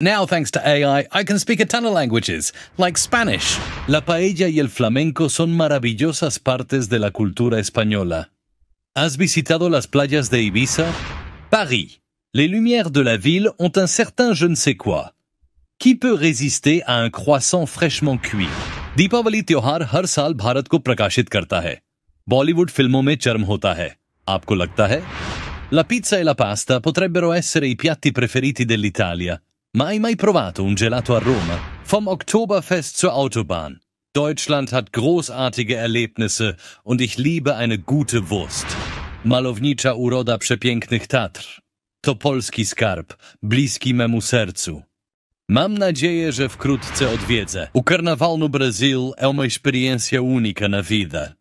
Now, thanks to AI, I can speak a ton of languages, like Spanish. La paella y el flamenco son maravillosas partes de la cultura española. ¿Has visitado las playas de Ibiza? Paris. Les lumières de la ville ont un certain je ne sais quoi. Qui peut résister à un croissant fraîchement cuit? Deepawali त्योहार har saal Bharat ko prakashit karta hai. Bollywood फिल्मों mein charm hota hai. आपको लगता hai? La pizza e la pasta potrebbero essere i piatti preferiti dell'Italia, Mai Mai Provato un Gelato a Roma. Vom Oktoberfest zur Autobahn. Deutschland hat großartige Erlebnisse und ich liebe eine gute Wurst. Malownicza uroda przepięknych Tatr. To polski skarb, bliski memu sercu. Mam nadzieję, że wkrótce odwiedzę. U Carnaval no Brasil é e uma experiência única na vida.